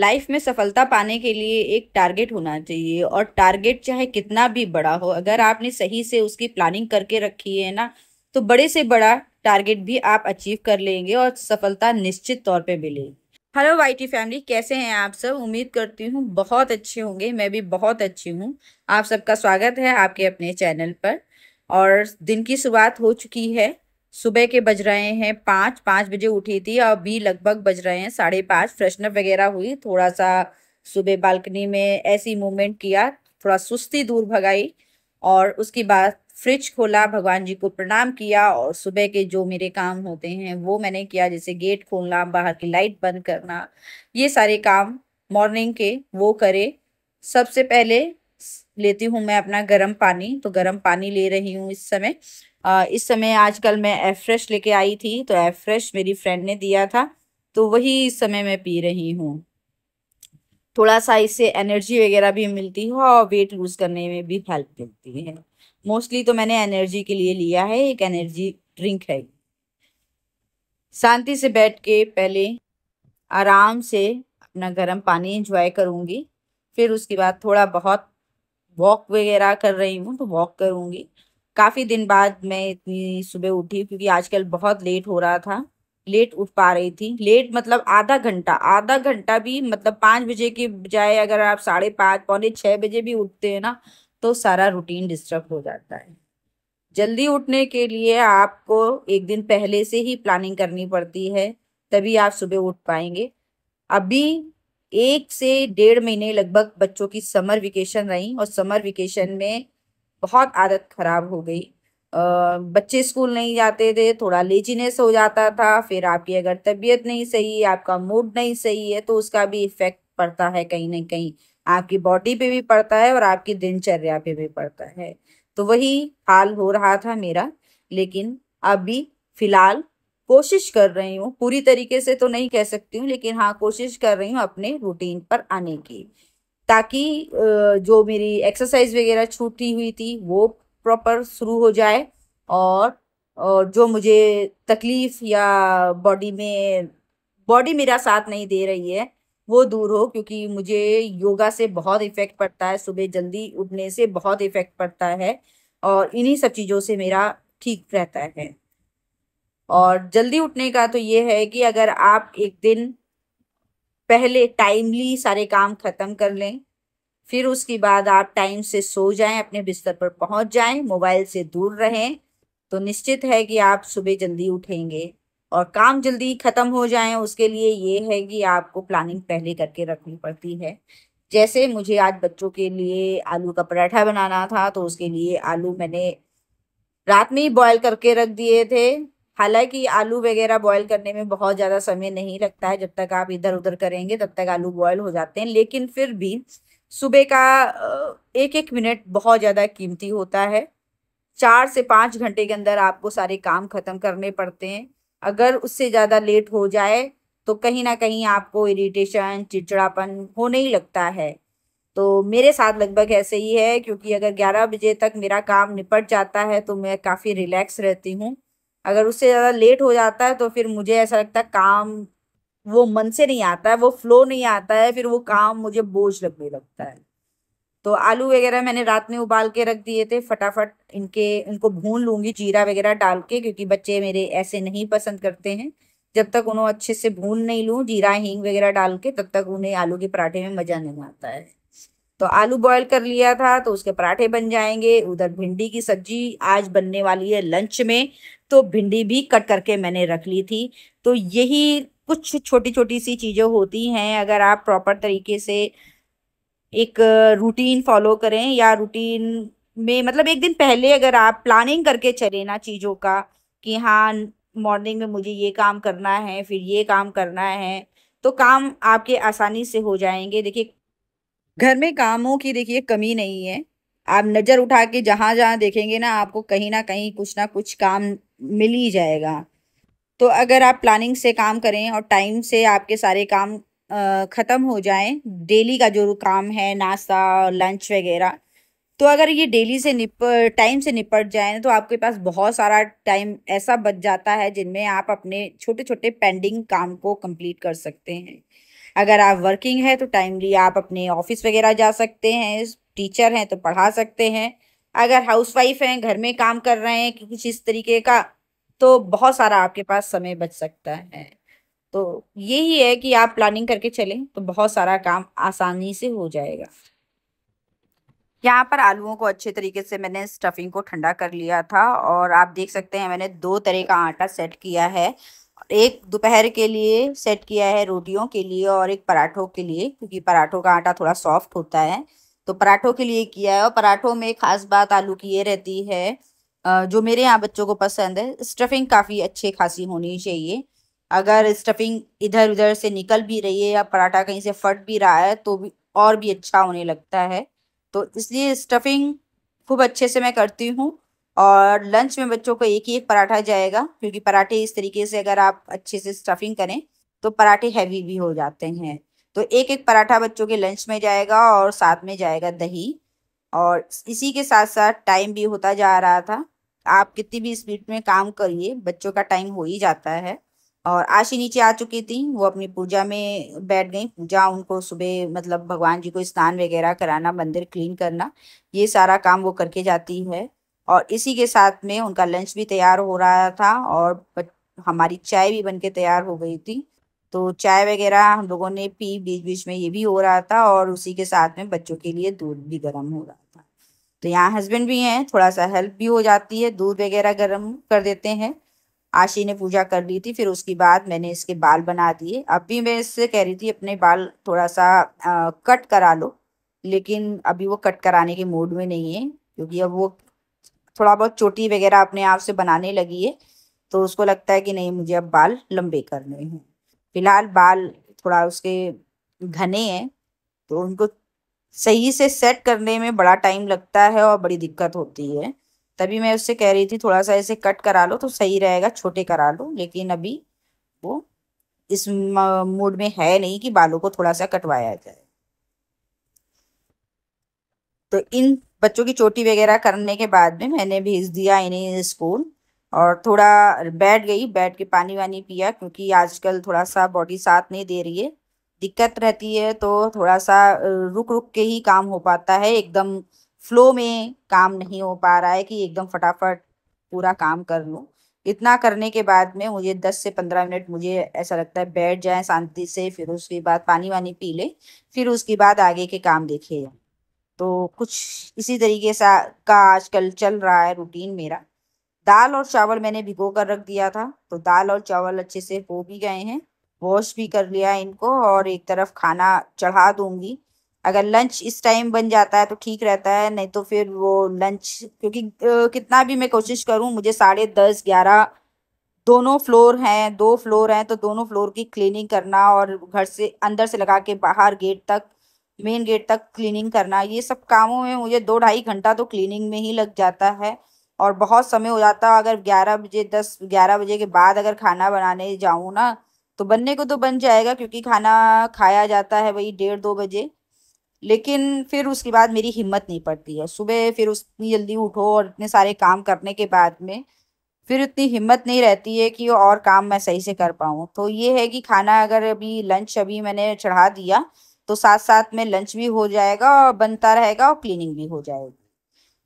life में सफलता पाने के लिए एक टारगेट होना चाहिए और टारगेट चाहे कितना भी बड़ा हो अगर आपने सही से उसकी प्लानिंग करके रखी है ना तो बड़े से बड़ा टारगेट भी आप अचीव कर लेंगे और सफलता निश्चित तौर पे मिलेगी हेलो वाईटी फैमिली कैसे हैं आप सब उम्मीद करती हूँ बहुत अच्छे होंगे मैं भी बहुत अच्छी हूँ आप सबका स्वागत है आपके अपने चैनल पर और दिन की शुरुआत हो चुकी है सुबह के बज रहे हैं पाँच पाँच बजे उठी थी और अभी लगभग बज रहे हैं साढ़े पाँच फ्रेशनर वगैरह हुई थोड़ा सा सुबह बालकनी में ऐसी मूवमेंट किया थोड़ा सुस्ती दूर भगाई और उसके बाद फ्रिज खोला भगवान जी को प्रणाम किया और सुबह के जो मेरे काम होते हैं वो मैंने किया जैसे गेट खोलना बाहर की लाइट बंद करना ये सारे काम मॉर्निंग के वो करे सबसे पहले लेती हूँ मैं अपना गर्म पानी तो गर्म पानी ले रही हूँ इस समय आ, इस समय आजकल मैं एफ्रेश लेके आई थी तो एफ्रेश मेरी फ्रेंड ने दिया था तो वही इस समय मैं पी रही हूँ थोड़ा सा इससे एनर्जी वगैरह भी मिलती है और वेट लूज करने में भी हेल्प मिलती है मोस्टली तो मैंने एनर्जी के लिए लिया है एक एनर्जी ड्रिंक है शांति से बैठ के पहले आराम से अपना गर्म पानी एंजॉय करूँगी फिर उसके बाद थोड़ा बहुत वॉक वगैरह कर रही हूँ तो वॉक करूँगी काफ़ी दिन बाद मैं इतनी सुबह उठी क्योंकि आजकल बहुत लेट हो रहा था लेट उठ पा रही थी लेट मतलब आधा घंटा आधा घंटा भी मतलब पाँच बजे के बजाय अगर आप साढ़े पाँच पौने छः बजे भी उठते हैं ना तो सारा रूटीन डिस्टर्ब हो जाता है जल्दी उठने के लिए आपको एक दिन पहले से ही प्लानिंग करनी पड़ती है तभी आप सुबह उठ पाएंगे अभी एक से डेढ़ महीने लगभग बच्चों की समर वेकेशन रही और समर वेकेशन में बहुत आदत खराब हो गई बच्चे स्कूल नहीं जाते थे थोड़ा लेजीनेस हो जाता था फिर आपकी अगर तबीयत नहीं सही है आपका मूड नहीं सही है तो उसका भी इफेक्ट पड़ता है कहीं ना कहीं आपकी बॉडी पे भी पड़ता है और आपकी दिनचर्या पे भी पड़ता है तो वही हाल हो रहा था मेरा लेकिन अभी फिलहाल कोशिश कर रही हूँ पूरी तरीके से तो नहीं कह सकती हूँ लेकिन हाँ कोशिश कर रही हूँ अपने रूटीन पर आने की ताकि जो मेरी एक्सरसाइज वगैरह छूटी हुई थी वो प्रॉपर शुरू हो जाए और, और जो मुझे तकलीफ या बॉडी में बॉडी मेरा साथ नहीं दे रही है वो दूर हो क्योंकि मुझे योगा से बहुत इफेक्ट पड़ता है सुबह जल्दी उठने से बहुत इफेक्ट पड़ता है और इन्हीं सब चीज़ों से मेरा ठीक रहता है और जल्दी उठने का तो ये है कि अगर आप एक दिन पहले टाइमली सारे काम ख़त्म कर लें फिर उसके बाद आप टाइम से सो जाएं अपने बिस्तर पर पहुंच जाएं मोबाइल से दूर रहें तो निश्चित है कि आप सुबह जल्दी उठेंगे और काम जल्दी ख़त्म हो जाए उसके लिए ये है कि आपको प्लानिंग पहले करके रखनी पड़ती है जैसे मुझे आज बच्चों के लिए आलू का पराठा बनाना था तो उसके लिए आलू मैंने रात में ही बॉयल करके रख दिए थे हालांकि आलू वगैरह बॉयल करने में बहुत ज़्यादा समय नहीं लगता है जब तक आप इधर उधर करेंगे तब तक आलू बॉयल हो जाते हैं लेकिन फिर भी सुबह का एक एक मिनट बहुत ज़्यादा कीमती होता है चार से पाँच घंटे के अंदर आपको सारे काम ख़त्म करने पड़ते हैं अगर उससे ज़्यादा लेट हो जाए तो कहीं ना कहीं आपको इरिटेशन चिड़चिड़ापन होने ही लगता है तो मेरे साथ लगभग ऐसे ही है क्योंकि अगर 11 बजे तक मेरा काम निपट जाता है तो मैं काफ़ी रिलैक्स रहती हूँ अगर उससे ज़्यादा लेट हो जाता है तो फिर मुझे ऐसा लगता है काम वो मन से नहीं आता है वो फ्लो नहीं आता है फिर वो काम मुझे बोझ लगने लगता है तो आलू वगैरह मैंने रात में उबाल के रख दिए थे फटाफट इनके इनको भून लूंगी जीरा वगैरह डाल के क्योंकि बच्चे मेरे ऐसे नहीं पसंद करते हैं जब तक उन्हें अच्छे से भून नहीं लूँ जीरा हींग वगैरह डाल के तब तक उन्हें आलू के पराठे में मज़ा नहीं आता है तो आलू बॉईल कर लिया था तो उसके पराठे बन जाएंगे उधर भिंडी की सब्जी आज बनने वाली है लंच में तो भिंडी भी कट करके मैंने रख ली थी तो यही कुछ छोटी छोटी सी चीज़ें होती हैं अगर आप प्रॉपर तरीके से एक रूटीन फॉलो करें या रूटीन में मतलब एक दिन पहले अगर आप प्लानिंग करके चले ना चीज़ों का कि हाँ मॉर्निंग में मुझे ये काम करना है फिर ये काम करना है तो काम आपके आसानी से हो जाएंगे देखिए घर में कामों की देखिए कमी नहीं है आप नज़र उठा के जहाँ जहाँ देखेंगे ना आपको कहीं ना कहीं कुछ ना कुछ काम मिल ही जाएगा तो अगर आप प्लानिंग से काम करें और टाइम से आपके सारे काम ख़त्म हो जाएं डेली का जो काम है नाश्ता लंच वगैरह तो अगर ये डेली से निप टाइम से निपट जाए तो आपके पास बहुत सारा टाइम ऐसा बच जाता है जिनमें आप अपने छोटे छोटे पेंडिंग काम को कंप्लीट कर सकते हैं अगर आप वर्किंग है तो टाइमली आप अपने ऑफिस वगैरह जा सकते हैं टीचर हैं तो पढ़ा सकते हैं अगर हाउसवाइफ हैं घर में काम कर रहे हैं कुछ इस तरीके का तो बहुत सारा आपके पास समय बच सकता है तो यही है कि आप प्लानिंग करके चलें तो बहुत सारा काम आसानी से हो जाएगा यहाँ पर आलूओं को अच्छे तरीके से मैंने स्टफिंग को ठंडा कर लिया था और आप देख सकते हैं मैंने दो तरह का आटा सेट किया है एक दोपहर के लिए सेट किया है रोटियों के लिए और एक पराठों के लिए क्योंकि पराठों का आटा थोड़ा सॉफ्ट होता है तो पराठों के लिए किया है और पराठों में खास बात आलू की ये रहती है जो मेरे यहाँ बच्चों को पसंद है स्टफिंग काफ़ी अच्छे खासी होनी चाहिए अगर स्टफिंग इधर उधर से निकल भी रही है या पराठा कहीं से फट भी रहा है तो भी और भी अच्छा होने लगता है तो इसलिए स्टफिंग खूब अच्छे से मैं करती हूँ और लंच में बच्चों को एक ही एक पराठा जाएगा क्योंकि पराठे इस तरीके से अगर आप अच्छे से स्टफिंग करें तो पराठे हैवी भी हो जाते हैं तो एक एक पराठा बच्चों के लंच में जाएगा और साथ में जाएगा दही और इसी के साथ साथ टाइम भी होता जा रहा था आप कितनी भी स्पीड में काम करिए बच्चों का टाइम हो ही जाता है और आशी नीचे आ चुकी थी वो अपनी पूजा में बैठ गई पूजा उनको सुबह मतलब भगवान जी को स्नान वगैरह कराना मंदिर क्लीन करना ये सारा काम वो करके जाती है और इसी के साथ में उनका लंच भी तैयार हो रहा था और हमारी चाय भी बनके तैयार हो गई थी तो चाय वगैरह हम लोगों ने पी बीच बीच में ये भी हो रहा था और उसी के साथ में बच्चों के लिए दूध भी गर्म हो रहा था तो यहाँ हस्बैंड भी हैं थोड़ा सा हेल्प भी हो जाती है दूध वगैरह गर्म कर देते हैं आशी ने पूजा कर ली थी फिर उसके बाद मैंने इसके बाल बना दिए अब भी मैं इससे कह रही थी अपने बाल थोड़ा सा आ, कट करा लो लेकिन अभी वो कट कराने के मूड में नहीं है क्योंकि अब वो थोड़ा बहुत चोटी वगैरह अपने आप से बनाने लगी है तो उसको लगता है कि नहीं मुझे अब बाल लंबे करने हैं फिलहाल बाल थोड़ा उसके घने हैं तो उनको सही से सेट करने में बड़ा टाइम लगता है और बड़ी दिक्कत होती है तभी मैं उससे कह रही थी थोड़ा सा ऐसे कट करा लो तो सही रहेगा छोटे करा लो लेकिन अभी वो इस मूड में है नहीं कि बालों को थोड़ा सा कटवाया जाए तो इन बच्चों की चोटी वगैरह करने के बाद में मैंने भेज दिया इन्हें स्कूल और थोड़ा बैठ गई बैठ के पानी वानी पिया क्योंकि आजकल थोड़ा सा बॉडी साथ नहीं दे रही है दिक्कत रहती है तो थोड़ा सा रुक रुक के ही काम हो पाता है एकदम फ्लो में काम नहीं हो पा रहा है कि एकदम फटाफट पूरा काम कर लूँ इतना करने के बाद में मुझे दस से पंद्रह मिनट मुझे ऐसा लगता है बैठ जाए शांति से फिर उसके बाद पानी वानी पी ले फिर उसके बाद आगे के काम देखे तो कुछ इसी तरीके से का आजकल चल रहा है रूटीन मेरा दाल और चावल मैंने भिगो कर रख दिया था तो दाल और चावल अच्छे से हो भी गए हैं वॉश भी कर लिया इनको और एक तरफ खाना चढ़ा दूंगी अगर लंच इस टाइम बन जाता है तो ठीक रहता है नहीं तो फिर वो लंच क्योंकि कितना भी मैं कोशिश करूँ मुझे साढ़े दस ग्यारह दोनों फ्लोर हैं दो फ्लोर हैं तो दोनों फ्लोर की क्लीनिंग करना और घर से अंदर से लगा के बाहर गेट तक मेन गेट तक क्लीनिंग करना ये सब कामों में मुझे दो ढाई घंटा तो क्लीनिंग में ही लग जाता है और बहुत समय हो जाता है अगर ग्यारह बजे दस ग्यारह बजे के बाद अगर खाना बनाने जाऊँ ना तो बनने को तो बन जाएगा क्योंकि खाना खाया जाता है वही डेढ़ दो बजे लेकिन फिर उसके बाद मेरी हिम्मत नहीं पड़ती है सुबह फिर उतनी जल्दी उठो और इतने सारे काम करने के बाद में फिर उतनी हिम्मत नहीं रहती है कि और काम मैं सही से कर पाऊँ तो ये है कि खाना अगर अभी लंच अभी मैंने चढ़ा दिया तो साथ साथ में लंच भी हो जाएगा और बनता रहेगा और क्लीनिंग भी हो जाएगी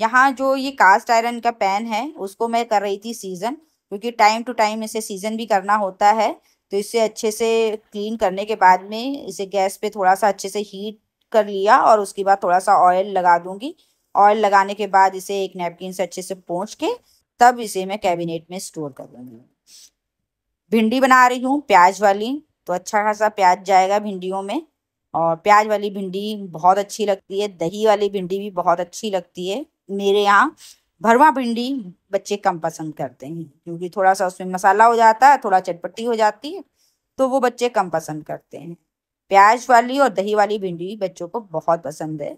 यहाँ जो ये कास्ट आयरन का पैन है उसको मैं कर रही थी सीज़न क्योंकि टाइम टू टाइम इसे सीज़न भी करना होता है तो इसे अच्छे से क्लीन करने के बाद में इसे गैस पे थोड़ा सा अच्छे से हीट कर लिया और उसके बाद थोड़ा सा ऑयल लगा दूंगी ऑयल लगाने के बाद इसे एक नैपकिन से अच्छे से पोंछ के तब इसे मैं कैबिनेट में स्टोर कर दूंगी भिंडी बना रही हूँ प्याज वाली तो अच्छा खासा प्याज जाएगा भिंडियों में और प्याज वाली भिंडी बहुत अच्छी लगती है दही वाली भिंडी भी बहुत अच्छी लगती है मेरे यहाँ भरवा भिंडी बच्चे कम पसंद करते हैं क्योंकि थोड़ा सा उसमें मसाला हो जाता है थोड़ा चटपटी हो जाती है तो वो बच्चे कम पसंद करते हैं प्याज वाली और दही वाली भिंडी बच्चों को बहुत पसंद है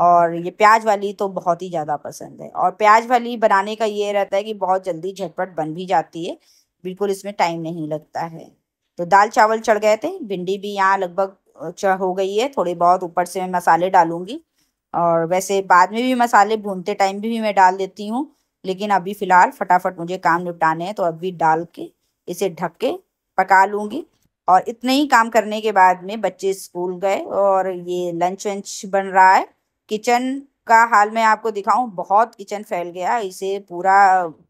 और ये प्याज वाली तो बहुत ही ज़्यादा पसंद है और प्याज वाली बनाने का ये रहता है कि बहुत जल्दी झटपट बन भी जाती है बिल्कुल इसमें टाइम नहीं लगता है तो दाल चावल चढ़ गए थे भिंडी भी यहाँ लगभग हो गई है थोड़ी बहुत ऊपर से मैं मसाले डालूंगी और वैसे बाद में भी मसाले भूनते टाइम भी, भी मैं डाल देती हूँ लेकिन अभी फ़िलहाल फटाफट मुझे काम निपटाने हैं तो अभी डाल के इसे ढक के पका लूँगी और इतने ही काम करने के बाद में बच्चे स्कूल गए और ये लंच वंच बन रहा है किचन का हाल मैं आपको दिखाऊं बहुत किचन फैल गया इसे पूरा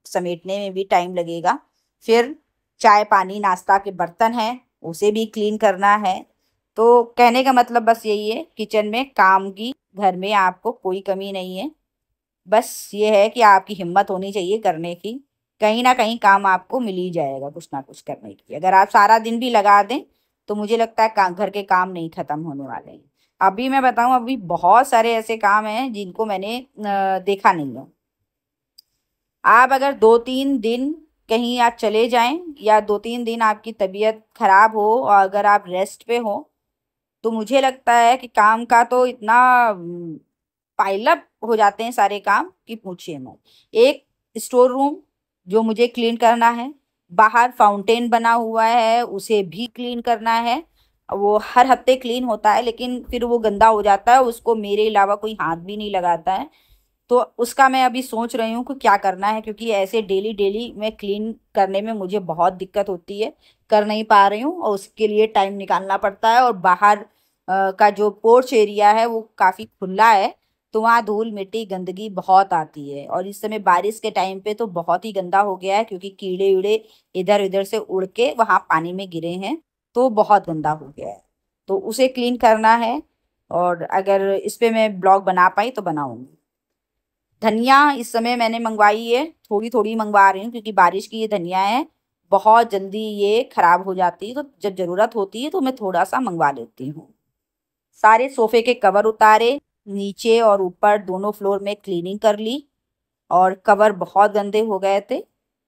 समेटने में भी टाइम लगेगा फिर चाय पानी नाश्ता के बर्तन है उसे भी क्लीन करना है तो कहने का मतलब बस यही है किचन में काम की घर में आपको कोई कमी नहीं है बस ये है कि आपकी हिम्मत होनी चाहिए करने की कहीं ना कहीं काम आपको मिल ही जाएगा कुछ ना कुछ करने की अगर आप सारा दिन भी लगा दें तो मुझे लगता है घर के काम नहीं ख़त्म होने वाले हैं अभी मैं बताऊं अभी बहुत सारे ऐसे काम हैं जिनको मैंने देखा नहीं है आप अगर दो तीन दिन कहीं आप चले जाएं या दो तीन दिन आपकी तबीयत खराब हो और अगर आप रेस्ट पे हो तो मुझे लगता है कि काम का तो इतना पाइलअप हो जाते हैं सारे काम कि पूछिए मत एक स्टोर रूम जो मुझे क्लीन करना है बाहर फाउंटेन बना हुआ है उसे भी क्लीन करना है वो हर हफ्ते क्लीन होता है लेकिन फिर वो गंदा हो जाता है उसको मेरे अलावा कोई हाथ भी नहीं लगाता है तो उसका मैं अभी सोच रही हूँ कि क्या करना है क्योंकि ऐसे डेली डेली मैं क्लीन करने में मुझे बहुत दिक्कत होती है कर नहीं पा रही हूँ और उसके लिए टाइम निकालना पड़ता है और बाहर का जो पोर्च एरिया है वो काफ़ी खुला है तो वहाँ धूल मिट्टी गंदगी बहुत आती है और इस समय बारिश के टाइम पे तो बहुत ही गंदा हो गया है क्योंकि कीड़े उड़े इधर उधर से उड़ के वहाँ पानी में गिरे हैं तो बहुत गंदा हो गया है तो उसे क्लीन करना है और अगर इस पर मैं ब्लॉग बना पाई तो बनाऊँगी धनिया इस समय मैंने मंगवाई है थोड़ी थोड़ी मंगवा रही हूँ क्योंकि बारिश की ये धनिया है बहुत जल्दी ये ख़राब हो जाती है तो जब ज़रूरत होती है तो मैं थोड़ा सा मंगवा लेती हूँ सारे सोफ़े के कवर उतारे नीचे और ऊपर दोनों फ्लोर में क्लीनिंग कर ली और कवर बहुत गंदे हो गए थे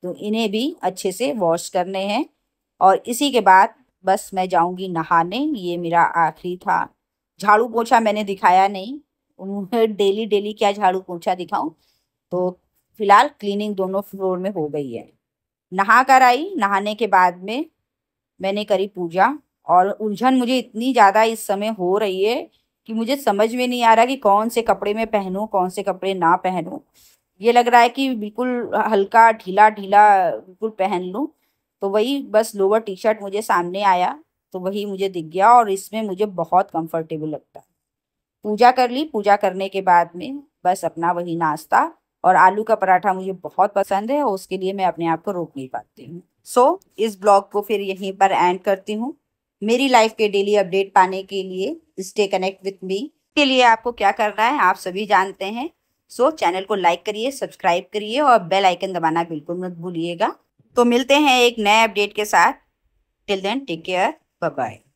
तो इन्हें भी अच्छे से वॉश करने हैं और इसी के बाद बस मैं जाऊंगी नहाने ये मेरा आखिरी था झाड़ू पोछा मैंने दिखाया नहीं उन्हें डेली डेली क्या झाड़ू पोछा दिखाऊं तो फिलहाल क्लीनिंग दोनों फ्लोर में हो गई है नहा कर आई नहाने के बाद में मैंने करी पूजा और उलझन मुझे इतनी ज़्यादा इस समय हो रही है कि मुझे समझ में नहीं आ रहा कि कौन से कपड़े मैं पहनूं कौन से कपड़े ना पहनूं ये लग रहा है कि बिल्कुल हल्का ढीला ढीला बिल्कुल पहन लूँ तो वही बस लोअर टी शर्ट मुझे सामने आया तो वही मुझे दिख गया और इसमें मुझे बहुत कंफर्टेबल लगता पूजा कर ली पूजा करने के बाद में बस अपना वही नाश्ता और आलू का पराठा मुझे बहुत पसंद है और उसके लिए मैं अपने आप को रोक नहीं पाती हूँ सो so, इस ब्लॉग को फिर यहीं पर एंड करती हूँ मेरी लाइफ के डेली अपडेट पाने के लिए स्टे कनेक्ट विथ मी के लिए आपको क्या करना है आप सभी जानते हैं सो so, चैनल को लाइक करिए सब्सक्राइब करिए और बेल आइकन दबाना बिल्कुल मत भूलिएगा तो मिलते हैं एक नए अपडेट के साथ till then take care bye